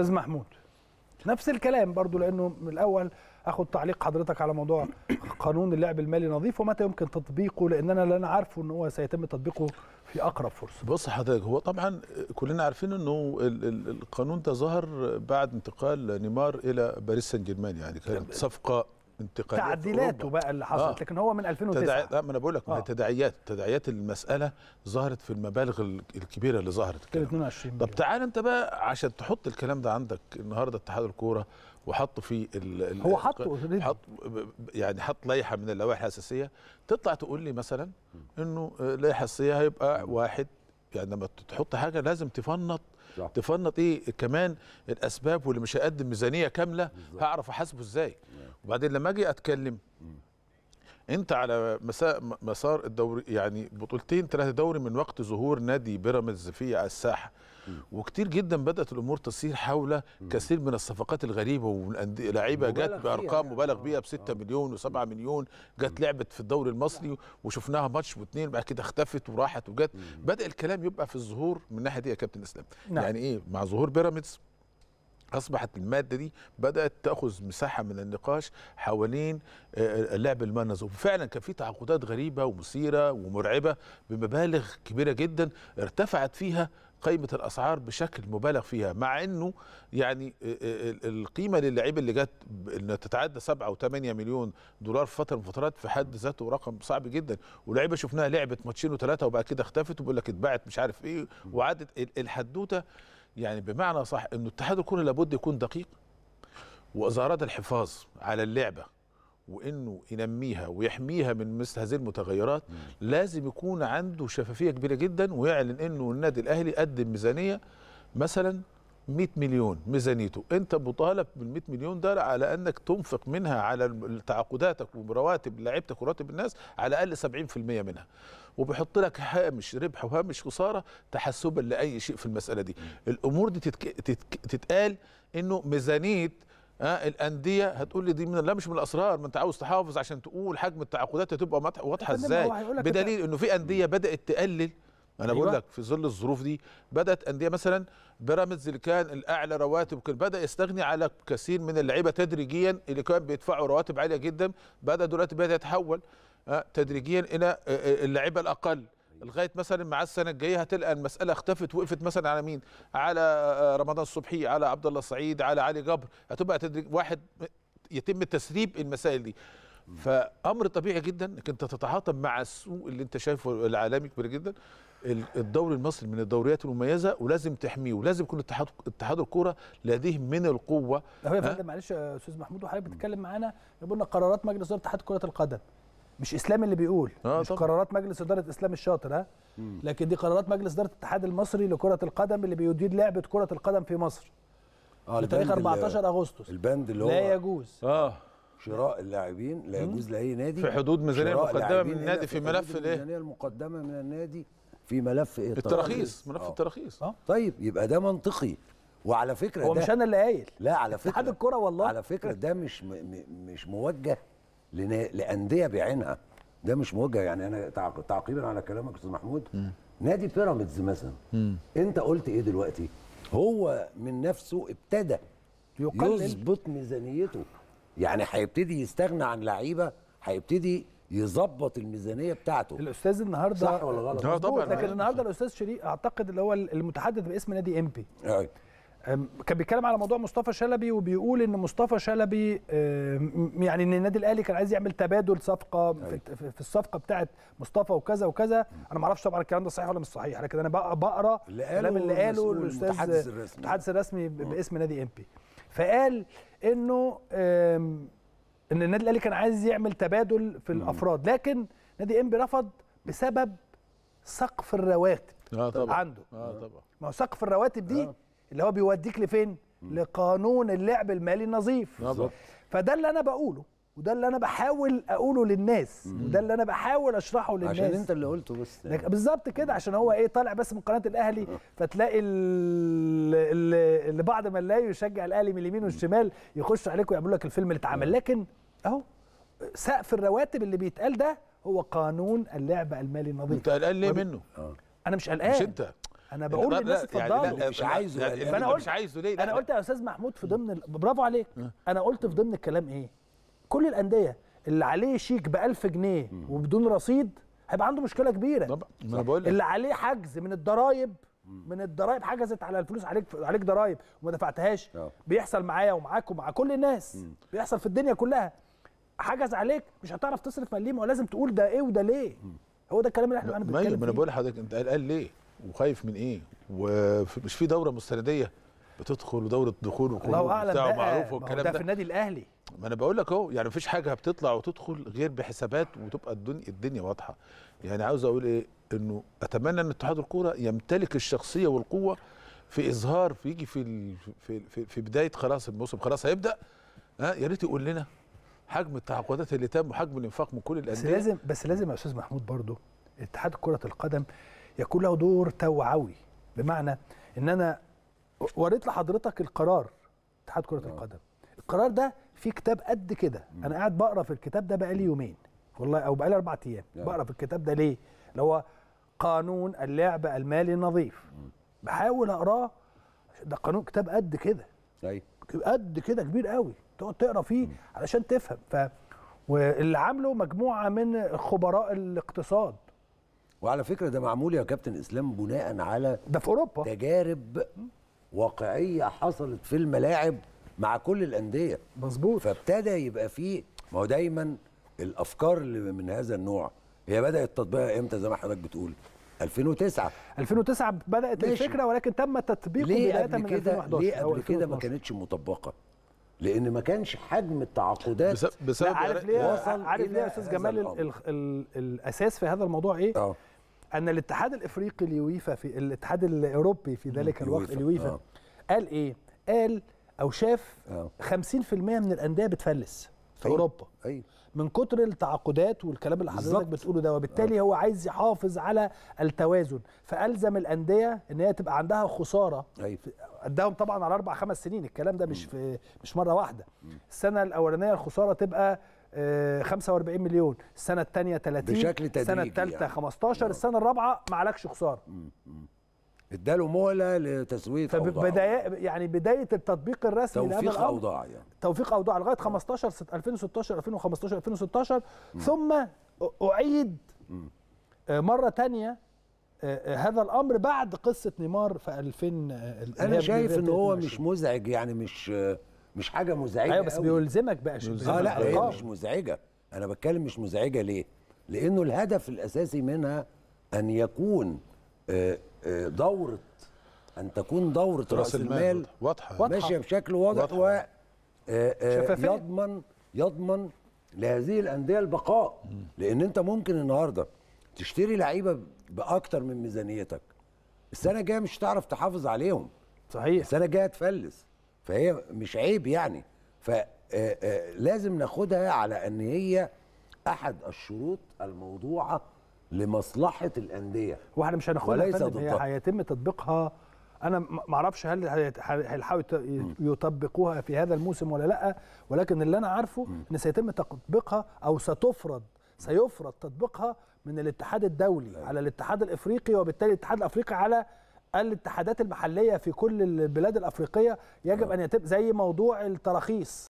استاذ محمود نفس الكلام برضو لانه من الاول اخد تعليق حضرتك على موضوع قانون اللعب المالي النظيف ومتى يمكن تطبيقه لان اللي لا عارفه ان هو سيتم تطبيقه في اقرب فرصه بص حضرتك هو طبعا كلنا عارفين انه القانون ده ظهر بعد انتقال نيمار الى باريس سان جيرمان يعني كانت صفقه انتقالات تعديلاته بقى اللي حصلت آه. لكن هو من 2009 تداعي... لا ما انا بقول لك آه. تداعيات تداعيات المساله ظهرت في المبالغ الكبيره اللي ظهرت 22 22 طب تعال انت بقى عشان تحط الكلام ده عندك النهارده اتحاد الكوره وحطه في ال... ال... هو حطه حط يعني حط لائحه من اللوائح الاساسيه تطلع تقول لي مثلا انه اللائحه آه، الاساسيه هيبقى واحد يعني لما تحط حاجه لازم تفنط صح. تفنط ايه كمان الاسباب واللي مش هقدم ميزانيه كامله بالزبط. هعرف احاسبه ازاي نعم. وبعدين لما اجي اتكلم انت على مساء مسار الدوري يعني بطولتين ثلاثه دوري من وقت ظهور نادي بيراميدز في الساحه وكتير جدا بدات الامور تسير حول كثير من الصفقات الغريبه ولاعيبه جت بارقام مبالغ بيها آه. ب 6 مليون و7 مليون جت لعبت في الدوري المصري وشفناها ماتش واثنين بعد كده اختفت وراحت وجت بدا الكلام يبقى في الظهور من الناحيه دي يا كابتن اسلام نعم. يعني ايه مع ظهور بيراميدز اصبحت الماده دي بدات تاخذ مساحه من النقاش حوالين آه، آه، لعب المال النظام فعلا كان في تعاقدات غريبه ومثيره ومرعبه بمبالغ كبيره جدا ارتفعت فيها قيمه الاسعار بشكل مبالغ فيها مع انه يعني آه، القيمه للعيبة اللي جت انها تتعدى 7 او 8 مليون دولار في فتره من الفترات في حد ذاته رقم صعب جدا ولاعيبه شفناها لعبت ماتشين وثلاثه وبعد كده اختفت وبيقول لك اتباعت مش عارف ايه وعدت الحدوته يعني بمعنى صح انه اتحاد الكره لابد يكون دقيق واذا اراد الحفاظ على اللعبه وانه ينميها ويحميها من مثل هذه المتغيرات مم. لازم يكون عنده شفافيه كبيره جدا ويعلن انه النادي الاهلي قدم ميزانيه مثلا 100 مليون ميزانيته انت مطالب بال 100 مليون ده على انك تنفق منها على تعاقداتك ورواتب لعيبتك وراتب الناس على الاقل 70% منها وبيحط لك هامش ربح وهامش خساره تحسبا لاي شيء في المساله دي الامور دي تتك... تتك... تتقال انه ميزانيه آه الانديه هتقول لي دي من لا مش من الاسرار ما انت عاوز تحافظ عشان تقول حجم التعاقدات هتبقى واضحه ازاي بدليل انه في انديه بدات تقلل انا بقول أيوة. لك في ظل الظروف دي بدات انديه مثلا بيراميدز اللي كان الاعلى رواتب كان بدا يستغني على كثير من اللعيبه تدريجيا اللي كان بيدفعوا رواتب عاليه جدا بدا دلوقتي بدا يتحول آه، تدريجيا الى آه، آه، اللعيبه الاقل لغايه مثلا مع السنه الجايه هتلقى المساله اختفت وقفت مثلا على مين؟ على رمضان الصبحي، على عبد الله سعيد علي جبر، هتبقى تدريج واحد يتم تسريب المسائل دي. فامر طبيعي جدا انك انت تتعاطى مع السوق اللي انت شايفه العالمي كبير جدا الدوري المصري من الدوريات المميزه ولازم تحميه ولازم يكون اتحاد اتحاد الكوره لديه من القوه طب يا فندم معلش يا استاذ محمود وحضرتك بتتكلم معانا قلنا قرارات مجلس اداره اتحاد كره القدم مش اسلام اللي بيقول آه مش طبعا. قرارات مجلس اداره اسلام الشاطر ها لكن دي قرارات مجلس اداره الاتحاد المصري لكره القدم اللي بيدير لعبه كره القدم في مصر آه لتاريخ 14 اغسطس البند اللي هو لا يجوز اه شراء اللاعبين لا يجوز لاي نادي في حدود ميزانيه مقدمه من النادي في ملف الايه ميزانيه المقدمه من النادي في ملف ايه التراخيص ملف آه. التراخيص أه؟ طيب يبقى ده منطقي وعلى فكره هو مش انا اللي قايل لا على فكره اتحاد الكره والله على فكره ده مش مش موجه لانديه بعينها ده مش موجه يعني انا تعقيبا على كلامك استاذ محمود م. نادي بيراميدز مثلا م. انت قلت ايه دلوقتي هو من نفسه ابتدى يقلل. يظبط ميزانيته يعني هيبتدي يستغنى عن لعيبه هيبتدي يظبط الميزانيه بتاعته الاستاذ النهارده صح ولا غلط لا اه طبعا لكن النهارده الاستاذ شريف اعتقد اللي هو المتحدث باسم نادي امبي أي. أيوة. كان بيتكلم على موضوع مصطفى شلبي وبيقول ان مصطفى شلبي يعني ان النادي الاهلي كان عايز يعمل تبادل صفقه أيوة. في الصفقه بتاعه مصطفى وكذا وكذا انا ما اعرفش طبعا الكلام ده صحيح ولا مش صحيح لكن انا بقرا الكلام اللي قاله الاستاذ المتحدث الرسمي, الرسمي أه. باسم نادي امبي فقال انه ان النادي الاهلي كان عايز يعمل تبادل في نعم. الافراد لكن نادي انبي رفض بسبب سقف الرواتب آه طبعا. عنده اه طبعا ما هو سقف الرواتب دي آه. اللي هو بيوديك لفين لقانون اللعب المالي النظيف بالظبط فده اللي انا بقوله وده اللي انا بحاول اقوله للناس وده اللي انا بحاول اشرحه للناس عشان انت اللي قلته بس يعني. بالظبط كده عشان هو ايه طالع بس من قناه الاهلي آه. فتلاقي اللي بعد ما لا يشجع الاهلي من اليمين والشمال يخشوا عليك ويعمل لك الفيلم اللي اتعمل آه. لكن اهو سقف الرواتب اللي بيتقال ده هو قانون اللعب المالي النظيف انت قلقان ليه منه؟ آه. انا مش قلقان مش انت انا بقول للناس يعني اتفضلوا يعني مش عايزه مش عايزه ليه انا قلت يا استاذ محمود في ضمن برافو عليك انا قلت في ضمن الكلام ايه؟ كل الانديه اللي عليه شيك ب 1000 جنيه وبدون رصيد هيبقى عنده مشكله كبيره طبعا ما بقول اللي عليه حجز من الضرايب من الضرايب حجزت على الفلوس عليك عليك ضرايب وما دفعتهاش اه. بيحصل معايا ومعاك ومع كل الناس مم. بيحصل في الدنيا كلها حجز عليك مش هتعرف تصرف مليم ولازم تقول ده ايه وده ليه مم. هو ده الكلام اللي احنا بنتكلم فيه ما انا بقول لحضرتك انت قال ليه وخايف من ايه ومش في دوره مستنديه بتدخل ودوره دخول وخروج الله اعلم بقى معروف والكلام ده في النادي الاهلي ما انا بقول لك اهو يعني مفيش حاجه بتطلع وتدخل غير بحسابات وتبقى الدنيا الدنيا واضحه يعني عاوز اقول ايه انه اتمنى ان اتحاد الكوره يمتلك الشخصيه والقوه في اظهار فيجي في في في, في بدايه خلاص الموسم خلاص هيبدا ها يا ريت يقول لنا حجم التعاقدات اللي تم وحجم الانفاق من كل الانديه بس لازم بس لازم يا استاذ محمود برضه اتحاد كره القدم يكون له دور توعوي بمعنى ان انا وريت لحضرتك القرار اتحاد كره آه. القدم القرار ده في كتاب قد كده انا قاعد بقرا في الكتاب ده بقالي يومين والله او بقالي اربع ايام بقرا في الكتاب ده ليه اللي هو قانون اللعب المالي النظيف بحاول اقراه ده قانون كتاب قد كده ايوه قد كده كبير قوي تقعد تقرا فيه علشان تفهم ف واللي عامله مجموعه من خبراء الاقتصاد وعلى فكره ده معمول يا كابتن اسلام بناء على ده في اوروبا تجارب واقعيه حصلت في الملاعب مع كل الانديه مظبوط فابتدى يبقى فيه ما هو دايما الافكار اللي من هذا النوع هي بدات تطبيقها امتى زي ما حضرتك بتقول 2009 2009 بدات ماشي. الفكره ولكن تم تطبيقه بدايه من 2011 ليه قبل كده ما كانتش مطبقه لان ما كانش حجم التعاقدات بسبب بس عارف ليه عارف ليه يا استاذ جمال الـ الـ الـ الاساس في هذا الموضوع ايه؟ أوه. ان الاتحاد الافريقي اليويفا في الاتحاد الاوروبي في ذلك الوقت اليويفا آه. قال ايه؟ قال او شاف آه. 50% من الانديه بتفلس في أيوه. اوروبا أيوه. من كتر التعاقدات والكلام اللي حضرتك بتقوله ده وبالتالي آه. هو عايز يحافظ على التوازن فالزم الانديه ان هي تبقى عندها خساره أيوه. اداهم طبعا على اربع خمس سنين الكلام ده مش في مش مره واحده م. السنه الاولانيه الخساره تبقى 45 آه، مليون السنه الثانيه 30 بشكل تدريجي السنه الثالثه يعني. 15 آه. السنه الرابعه ما عليكش خساره اداله مهله لتسويه فبدايه يعني بدايه التطبيق الرسمي لهذا توفيق اوضاع يعني توفيق اوضاع آه. لغايه 15 2016 2015 2016 مم. ثم اعيد مم. مره ثانيه هذا الامر بعد قصه نيمار في 2000 انا شايف ان هو مش مزعج يعني مش مش حاجه مزعجه ايوه بس قوي. بيلزمك بقى اه لا هي مش مزعجه انا بتكلم مش مزعجه ليه لانه الهدف الاساسي منها ان يكون آه، آه، دوره ان تكون دوره راس المال واضحه ماشيه بشكل واضح و آه، يضمن يضمن لهذه الانديه البقاء لان انت ممكن النهارده تشتري لعيبه باكتر من ميزانيتك السنه الجايه مش هتعرف تحافظ عليهم صحيح السنه الجايه هتفلس فهي مش عيب يعني فلازم آه، آه، ناخدها على ان هي احد الشروط الموضوعه لمصلحه الانديه واحنا مش هناخدها هي هيتم تطبيقها انا ما اعرفش هل هيلحقوا يطبقوها في هذا الموسم ولا لا ولكن اللي انا عارفه ان سيتم تطبيقها او ستفرض سيفرض تطبيقها من الاتحاد الدولي أيوة. على الاتحاد الافريقي وبالتالي الاتحاد الافريقي على الاتحادات المحليه في كل البلاد الافريقيه يجب آه. ان يتم زي موضوع التراخيص